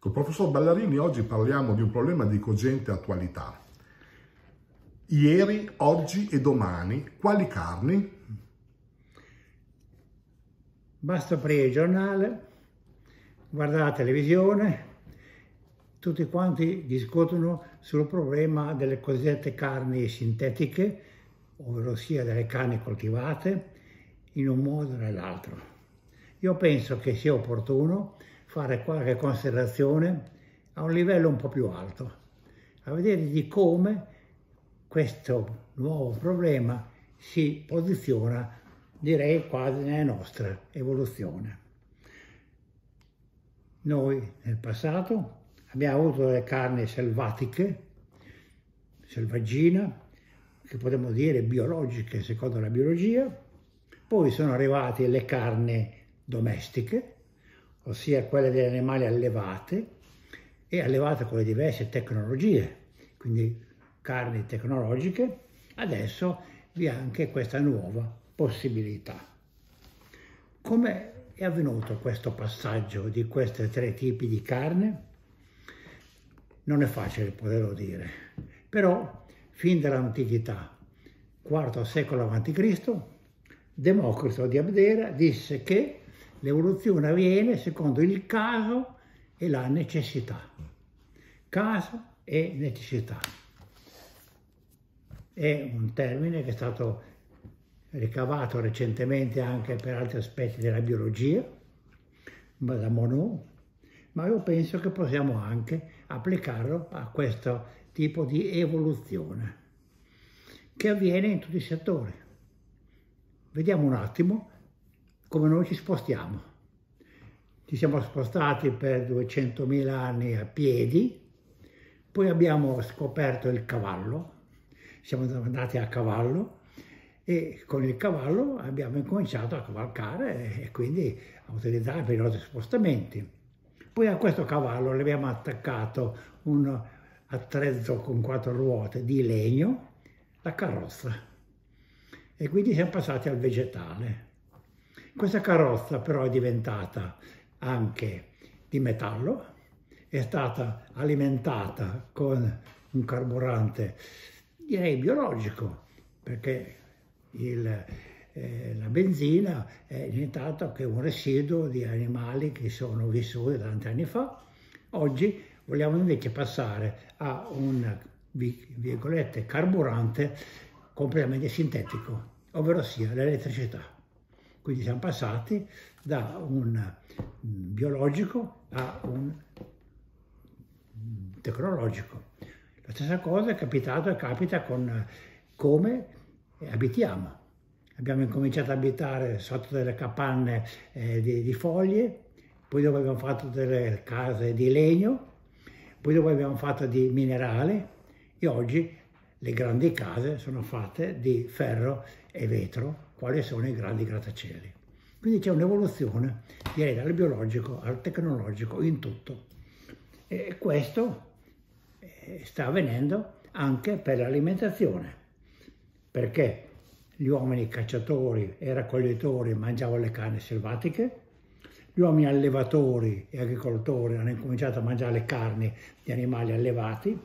Con il professor Ballarini oggi parliamo di un problema di cogente attualità. Ieri, oggi e domani, quali carni? Basta aprire il giornale, guardare la televisione, tutti quanti discutono sul problema delle cosiddette carni sintetiche, ovvero sia delle carni coltivate, in un modo o nell'altro. Io penso che sia opportuno fare qualche considerazione a un livello un po' più alto, a vedere di come questo nuovo problema si posiziona, direi, quasi nella nostra evoluzione. Noi nel passato abbiamo avuto delle carni selvatiche, selvaggina, che potremmo dire biologiche secondo la biologia, poi sono arrivate le carni domestiche, ossia quelle degli animali allevate e allevate con le diverse tecnologie, quindi carni tecnologiche, adesso vi è anche questa nuova possibilità. Come è avvenuto questo passaggio di questi tre tipi di carne? Non è facile poterlo dire, però fin dall'antichità, IV secolo a.C., Democrito di Abdera disse che L'evoluzione avviene secondo il caso e la necessità. Caso e necessità. È un termine che è stato ricavato recentemente anche per altri aspetti della biologia, ma da Monod, ma io penso che possiamo anche applicarlo a questo tipo di evoluzione che avviene in tutti i settori. Vediamo un attimo come noi ci spostiamo. Ci siamo spostati per 200.000 anni a piedi, poi abbiamo scoperto il cavallo, siamo andati a cavallo e con il cavallo abbiamo incominciato a cavalcare e quindi a utilizzare per i nostri spostamenti. Poi a questo cavallo le abbiamo attaccato un attrezzo con quattro ruote di legno, la carrozza. E quindi siamo passati al vegetale. Questa carrozza però è diventata anche di metallo, è stata alimentata con un carburante direi biologico, perché il, eh, la benzina è diventata che un residuo di animali che sono vissuti tanti anni fa. Oggi vogliamo invece passare a un carburante completamente sintetico, ovvero sia l'elettricità. Quindi siamo passati da un mm, biologico a un mm, tecnologico. La stessa cosa è capitata e capita con come abitiamo. Abbiamo incominciato ad abitare sotto delle capanne eh, di, di, foglie, poi dopo abbiamo fatto delle case di legno, poi dopo abbiamo fatto di minerale e oggi le grandi case sono fatte di ferro e vetro, quali sono i grandi grattacieli. Quindi c'è un'evoluzione, direi, dal biologico al tecnologico in tutto. E questo eh, sta avvenendo anche per l'alimentazione, perché gli uomini cacciatori e raccoglitori mangiavano le carni selvatiche, gli uomini allevatori e agricoltori hanno incominciato a mangiare le carni di animali allevati,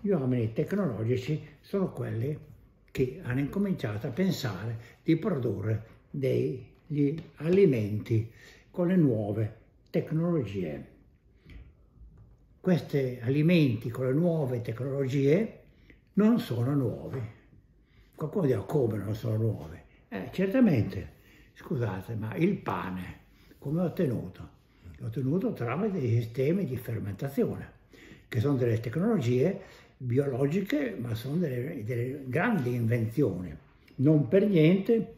gli uomini tecnologici sono quelli che hanno incominciato a pensare di produrre degli alimenti con le nuove tecnologie. Questi alimenti con le nuove tecnologie non sono nuovi. Qualcuno dirà come non sono nuovi? Eh, certamente, scusate, ma il pane come ho ottenuto? L'ho ottenuto tramite dei sistemi di fermentazione, che sono delle tecnologie biologiche, ma sono delle, delle grandi invenzioni. Non per niente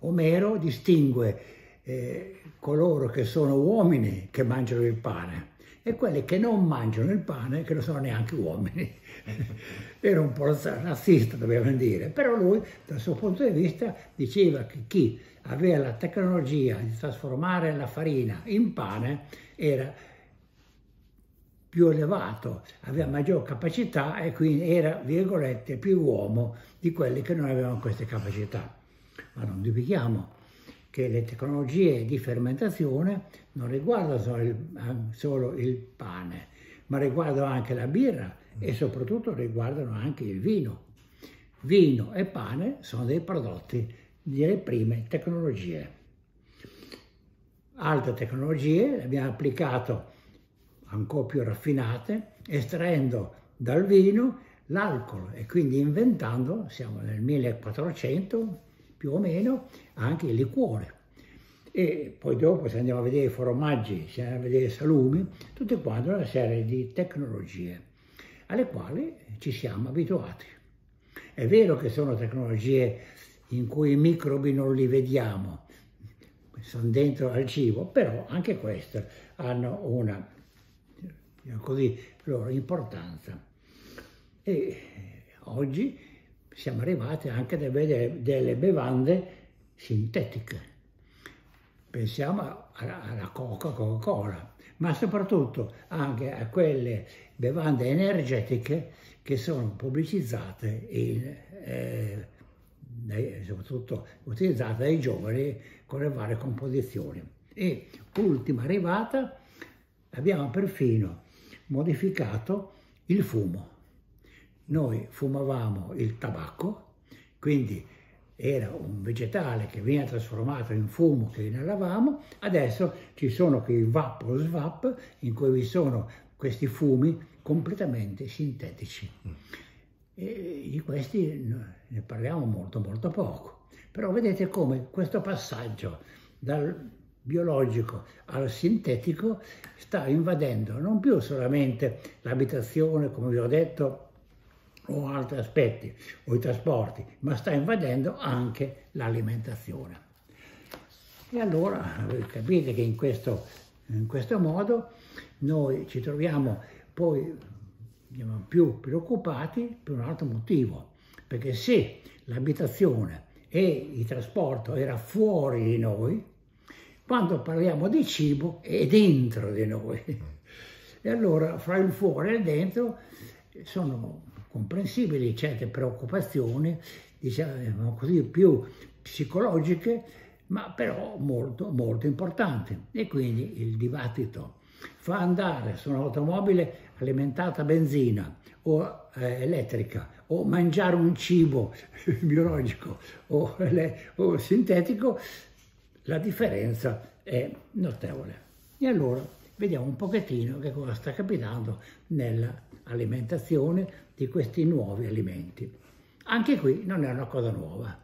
Omero distingue eh, coloro che sono uomini che mangiano il pane e quelli che non mangiano il pane che non sono neanche uomini. Era un po' razzista, dobbiamo dire, però lui dal suo punto di vista diceva che chi aveva la tecnologia di trasformare la farina in pane era più elevato, aveva maggior capacità e quindi era, virgolette, più uomo di quelli che non avevano queste capacità. Ma non dimentichiamo che le tecnologie di fermentazione non riguardano solo il, solo il pane, ma riguardano anche la birra e soprattutto riguardano anche il vino. Vino e pane sono dei prodotti delle prime tecnologie. Altre tecnologie le abbiamo applicato ancora più raffinate, estraendo dal vino l'alcol e quindi inventando, siamo nel 1400 più o meno, anche il liquore. E poi dopo se andiamo a vedere i formaggi, se andiamo a vedere i salumi, tutte quante una serie di tecnologie alle quali ci siamo abituati. È vero che sono tecnologie in cui i microbi non li vediamo, sono dentro al cibo, però anche queste hanno una così, loro importanza. E eh, oggi siamo arrivati anche a vedere delle bevande sintetiche. Pensiamo alla Coca-Cola, ma soprattutto anche a quelle bevande energetiche che sono pubblicizzate in, eh, soprattutto utilizzate dai giovani con le varie composizioni. E ultima arrivata abbiamo perfino modificato il fumo. Noi fumavamo il tabacco, quindi era un vegetale che veniva trasformato in fumo che inalavamo, adesso ci sono quei vap o svap in cui vi sono questi fumi completamente sintetici. E di questi ne parliamo molto molto poco. Però vedete come questo passaggio dal biologico al sintetico sta invadendo non più solamente l'abitazione, come vi ho detto, o altri aspetti, o i trasporti, ma sta invadendo anche l'alimentazione. E allora capite che in questo, in questo modo noi ci troviamo poi diciamo, più preoccupati per un altro motivo, perché se l'abitazione e il trasporto era fuori di noi, quando parliamo di cibo è dentro di noi. E allora fra il fuori e il dentro sono comprensibili certe preoccupazioni, diciamo, diciamo così, più psicologiche, ma però molto, molto importanti. E quindi il dibattito fa andare su un'automobile alimentata a benzina o eh, elettrica o mangiare un cibo biologico o, o sintetico la differenza è notevole. E allora vediamo un pochettino che cosa sta capitando nell'alimentazione di questi nuovi alimenti. Anche qui non è una cosa nuova,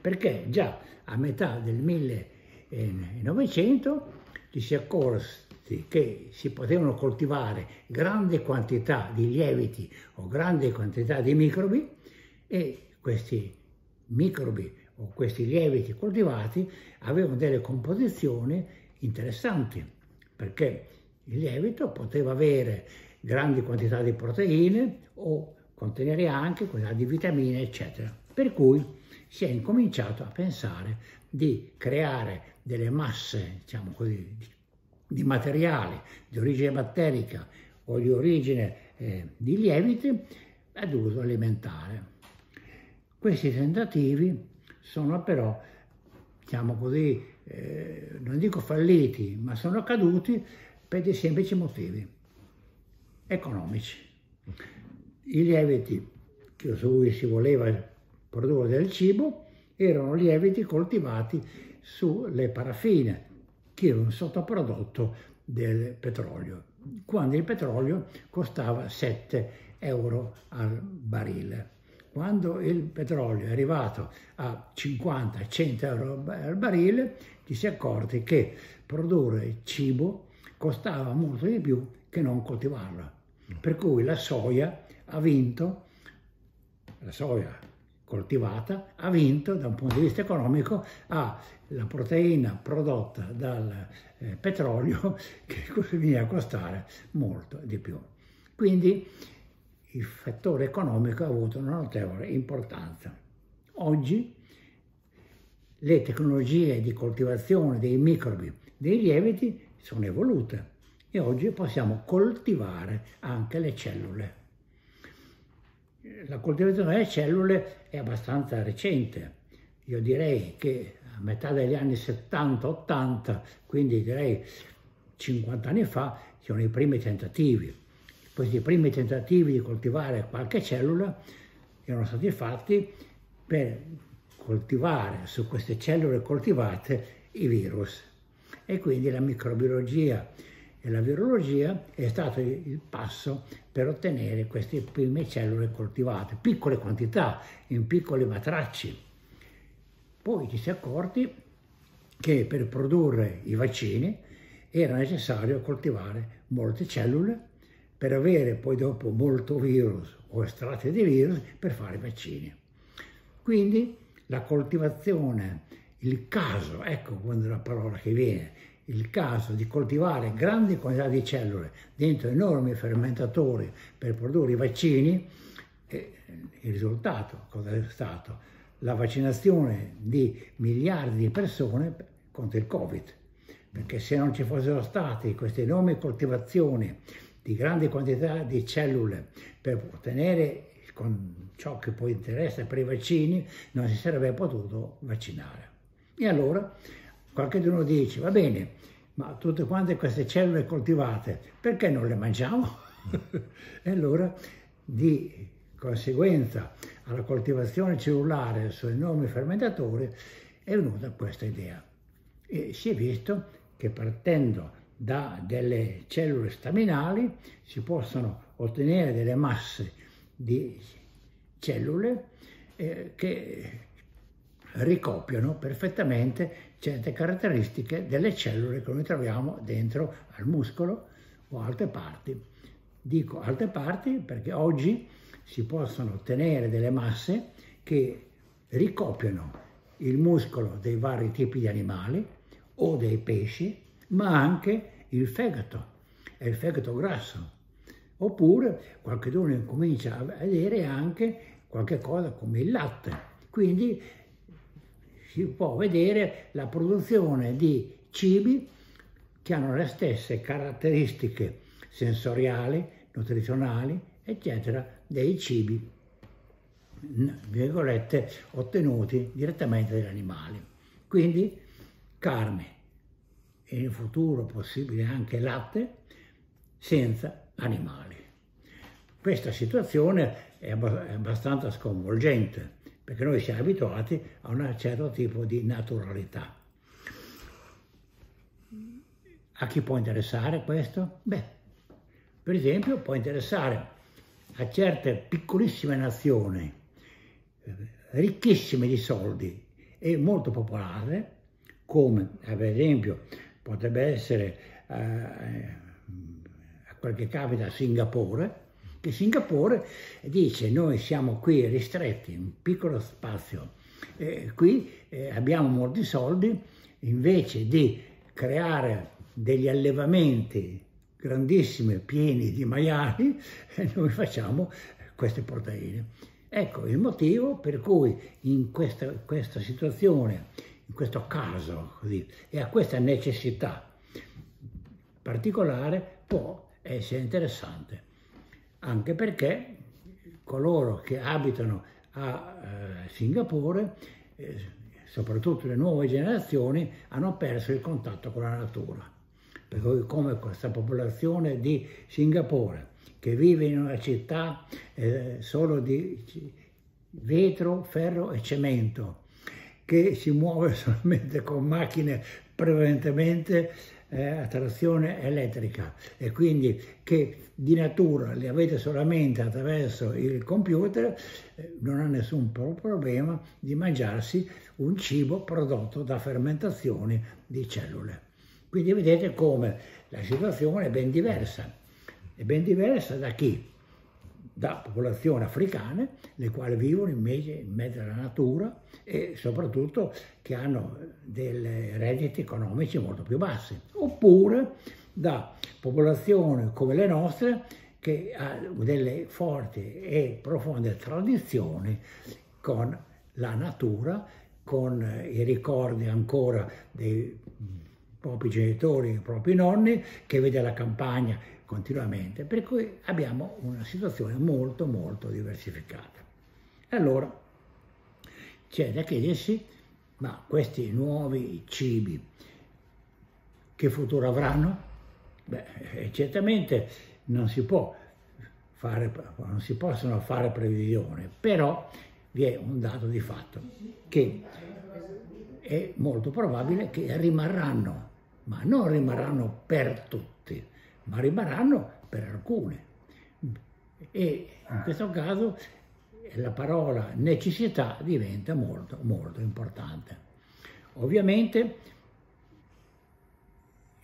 perché già a metà del 1900 ci si è accorti che si potevano coltivare grandi quantità di lieviti o grandi quantità di microbi e questi microbi o questi lieviti coltivati avevano delle composizioni interessanti, perché il lievito poteva avere grandi quantità di proteine o contenere anche quantità di vitamine, eccetera. Per cui si è incominciato a pensare di creare delle masse, diciamo così, di materiale di origine batterica o di origine eh, di lieviti ad uso alimentare. Questi tentativi sono però, diciamo così, eh, non dico falliti, ma sono caduti per dei semplici motivi economici. I lieviti su cui si voleva produrre del cibo erano lieviti coltivati sulle paraffine, che erano un sottoprodotto del petrolio, quando il petrolio costava 7 euro al barile. Quando il petrolio è arrivato a 50-100 euro al barile, ci si è accorti che produrre cibo costava molto di più che non coltivarlo. Per cui la soia ha vinto, la soia coltivata ha vinto da un punto di vista economico alla proteina prodotta dal eh, petrolio che veniva a costare molto di più. Quindi il fattore economico ha avuto una notevole importanza. Oggi le tecnologie di coltivazione dei microbi, dei lieviti sono evolute e oggi possiamo coltivare anche le cellule. La coltivazione delle cellule è abbastanza recente, io direi che a metà degli anni 70-80, quindi direi 50 anni fa, sono i primi tentativi questi primi tentativi di coltivare qualche cellula erano stati fatti per coltivare su queste cellule coltivate i virus. E quindi la microbiologia e la virologia è stato il passo per ottenere queste prime cellule coltivate, piccole quantità, in piccoli matracci. Poi ci si è accorti che per produrre i vaccini era necessario coltivare molte cellule per avere poi dopo molto virus o estratti di virus per fare vaccini. Quindi la coltivazione, il caso, ecco quando la parola che viene, il caso di coltivare grandi quantità di cellule dentro enormi fermentatori per produrre i vaccini, eh, il risultato cosa è stato? La vaccinazione di miliardi di persone contro il Covid, perché se non ci fossero state queste enormi coltivazioni di grandi quantità di cellule per ottenere con ciò che poi interessa per i vaccini, non si sarebbe potuto vaccinare. E allora qualcuno dice, va bene, ma tutte quante queste cellule coltivate, perché non le mangiamo? e allora di conseguenza alla coltivazione cellulare su enormi fermentatori è venuta questa idea. E si è visto che partendo da delle cellule staminali si possono ottenere delle masse di cellule eh, che ricopiano perfettamente certe caratteristiche delle cellule che noi troviamo dentro al muscolo o altre parti. Dico altre parti perché oggi si possono ottenere delle masse che ricopiano il muscolo dei vari tipi di animali o dei pesci ma anche il fegato, è il fegato grasso. Oppure qualcuno incomincia a vedere anche qualche cosa come il latte. Quindi si può vedere la produzione di cibi che hanno le stesse caratteristiche sensoriali, nutrizionali, eccetera, dei cibi, virgolette, ottenuti direttamente dagli animali. Quindi carne, e in futuro possibile anche latte senza animali. Questa situazione è abbastanza sconvolgente perché noi siamo abituati a un certo tipo di naturalità. A chi può interessare questo? Beh, per esempio può interessare a certe piccolissime nazioni eh, ricchissime di soldi e molto popolate, come ad esempio potrebbe essere eh, a eh, quel che capita a Singapore, che Singapore dice noi siamo qui ristretti in un piccolo spazio, eh, qui eh, abbiamo molti soldi, invece di creare degli allevamenti grandissimi, pieni di maiali, noi facciamo queste proteine. Ecco il motivo per cui in questa, questa situazione in questo caso, così, e a questa necessità particolare può essere interessante, anche perché coloro che abitano a eh, Singapore, eh, soprattutto le nuove generazioni, hanno perso il contatto con la natura. Per come questa popolazione di Singapore, che vive in una città eh, solo di vetro, ferro e cemento, che si muove solamente con macchine prevalentemente eh, a trazione elettrica e quindi che di natura le avete solamente attraverso il computer, eh, non ha nessun problema di mangiarsi un cibo prodotto da fermentazioni di cellule. Quindi vedete come la situazione è ben diversa, è ben diversa da chi da popolazioni africane, le quali vivono invece in mezzo alla natura e soprattutto che hanno dei redditi economici molto più bassi, oppure da popolazioni come le nostre che hanno delle forti e profonde tradizioni con la natura, con i ricordi ancora dei propri genitori, dei propri nonni, che vede la campagna continuamente, per cui abbiamo una situazione molto molto diversificata. Allora c'è da chiedersi, ma questi nuovi cibi che futuro avranno? Beh, eh, certamente non si, fare, non si possono fare previsioni, però vi è un dato di fatto che è molto probabile che rimarranno, ma non rimarranno per tutti ma rimarranno per alcune. E in ah. questo caso la parola necessità diventa molto, molto importante. Ovviamente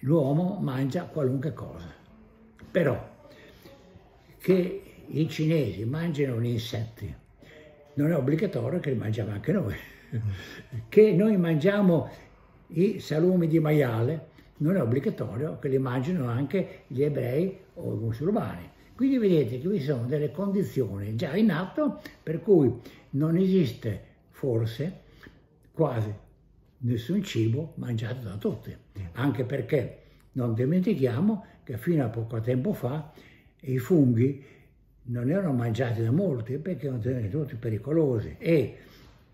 l'uomo mangia qualunque cosa, però che i cinesi mangiano gli insetti non è obbligatorio che li mangiamo anche noi, che noi mangiamo i salumi di maiale non è obbligatorio che li mangino anche gli ebrei o i musulmani. Quindi vedete che vi sono delle condizioni già in atto per cui non esiste forse quasi nessun cibo mangiato da tutti, anche perché non dimentichiamo che fino a poco tempo fa i funghi non erano mangiati da molti perché erano tutti pericolosi e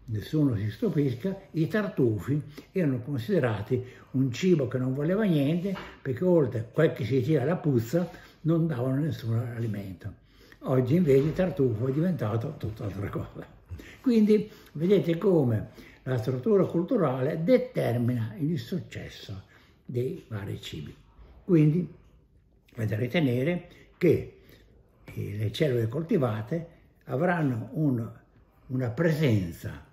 nessuno si stupisca, i tartufi erano considerati un cibo che non voleva niente perché oltre a quel che si tira la puzza non davano nessun alimento. Oggi invece il tartufo è diventato tutt'altra cosa. Quindi vedete come la struttura culturale determina il successo dei vari cibi. Quindi è da ritenere che eh, le cellule coltivate avranno un, una presenza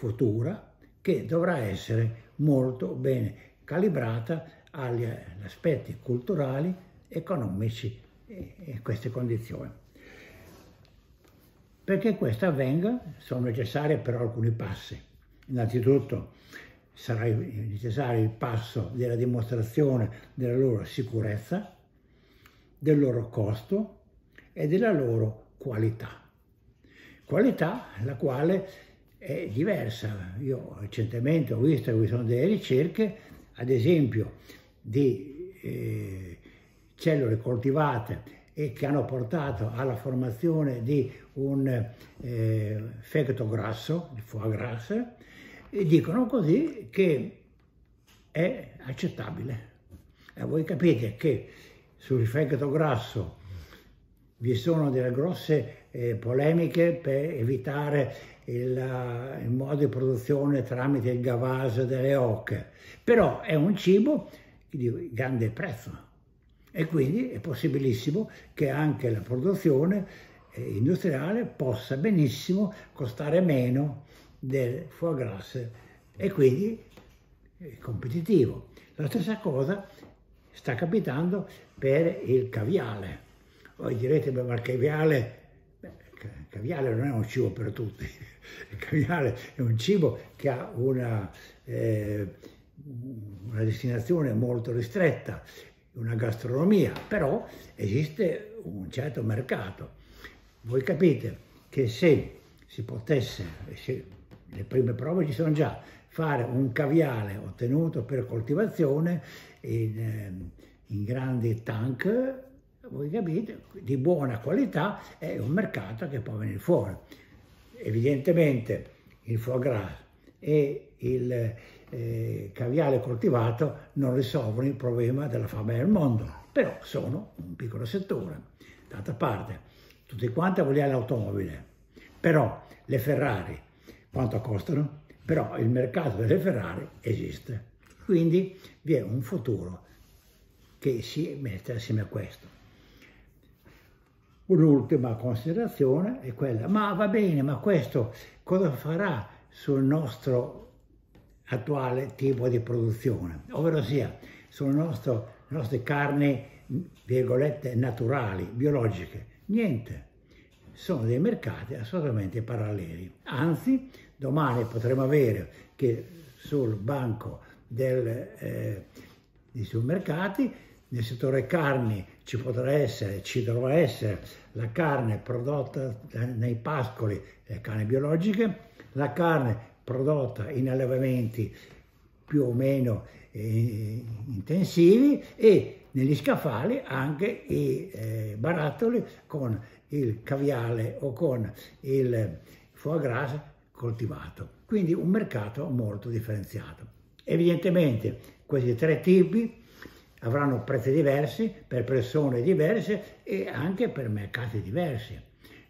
futura che dovrà essere molto bene calibrata agli aspetti culturali, economici e queste condizioni. Perché questo avvenga sono necessari però alcuni passi. Innanzitutto sarà necessario il passo della dimostrazione della loro sicurezza, del loro costo e della loro qualità. Qualità la quale è diversa. Io recentemente ho visto che vi sono delle ricerche, ad esempio, di eh, cellule coltivate e che hanno portato alla formazione di un eh, fegato grasso, il foie gras, e dicono così che è accettabile. E voi capite che sul fegato grasso vi sono delle grosse eh, polemiche per evitare il, eh, il, modo di produzione tramite il gavaso delle oche, però è un cibo di grande prezzo e quindi è possibilissimo che anche la produzione eh, industriale possa benissimo costare meno del foie gras e quindi è competitivo. La stessa cosa sta capitando per il caviale voi direte, ma il caviale, beh, il caviale non è un cibo per tutti, il caviale è un cibo che ha una, eh, una destinazione molto ristretta, una gastronomia, però esiste un certo mercato. Voi capite che se si potesse, se le prime prove ci sono già, fare un caviale ottenuto per coltivazione in, eh, in grandi tank voi capite, di buona qualità è un mercato che può venire fuori. Evidentemente il foie gras e il eh, caviale coltivato non risolvono il problema della fame del mondo, però sono un piccolo settore. D'altra parte, tutti quanti vogliamo l'automobile, però le Ferrari quanto costano? Però il mercato delle Ferrari esiste. Quindi vi è un futuro che si mette assieme a questo. Un'ultima considerazione è quella, ma va bene, ma questo cosa farà sul nostro attuale tipo di produzione? Ovvero sia, sulle nostre carni, virgolette, naturali, biologiche. Niente. Sono dei mercati assolutamente paralleli. Anzi, domani potremo avere che sul banco del, eh, dei supermercati, nel settore carni, ci potrà essere, ci dovrà essere la carne prodotta nei pascoli, le carne biologiche, la carne prodotta in allevamenti più o meno eh, intensivi e negli scaffali anche i eh, barattoli con il caviale o con il foie gras coltivato. Quindi un mercato molto differenziato. Evidentemente questi tre tipi avranno prezzi diversi per persone diverse e anche per mercati diversi.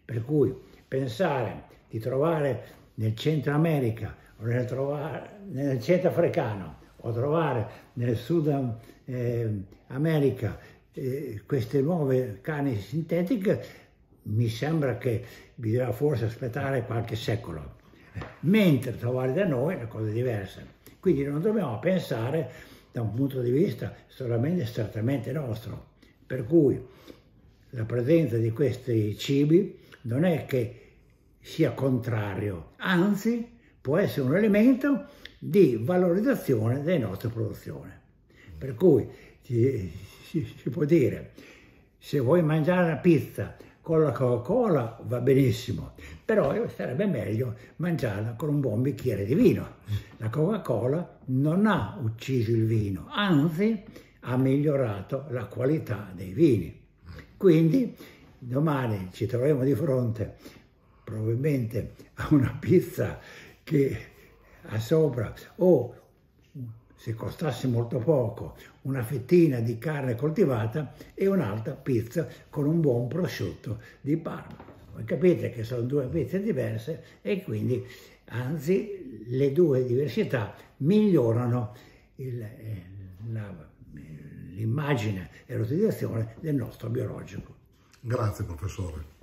Per cui pensare di trovare nel Centro America o nel, trovare, nel Centro Africano o trovare nel Sud eh, America eh, queste nuove cani sintetiche mi sembra che bisogna forse aspettare qualche secolo, mentre trovare da noi è una cosa diversa. Quindi non dobbiamo pensare da un punto di vista solamente strettamente nostro. Per cui la presenza di questi cibi non è che sia contrario, anzi può essere un elemento di valorizzazione delle nostre produzioni. Per cui si, si può dire, se vuoi mangiare la pizza con la Coca-Cola va benissimo, però sarebbe meglio mangiarla con un buon bicchiere di vino. La Coca-Cola non ha ucciso il vino, anzi ha migliorato la qualità dei vini. Quindi domani ci troveremo di fronte probabilmente a una pizza che ha sopra o se costasse molto poco, una fettina di carne coltivata e un'altra pizza con un buon prosciutto di Parma. Voi capite che sono due pizze diverse e quindi, anzi, le due diversità migliorano eh, eh, l'immagine e l'utilizzazione del nostro biologico. Grazie professore.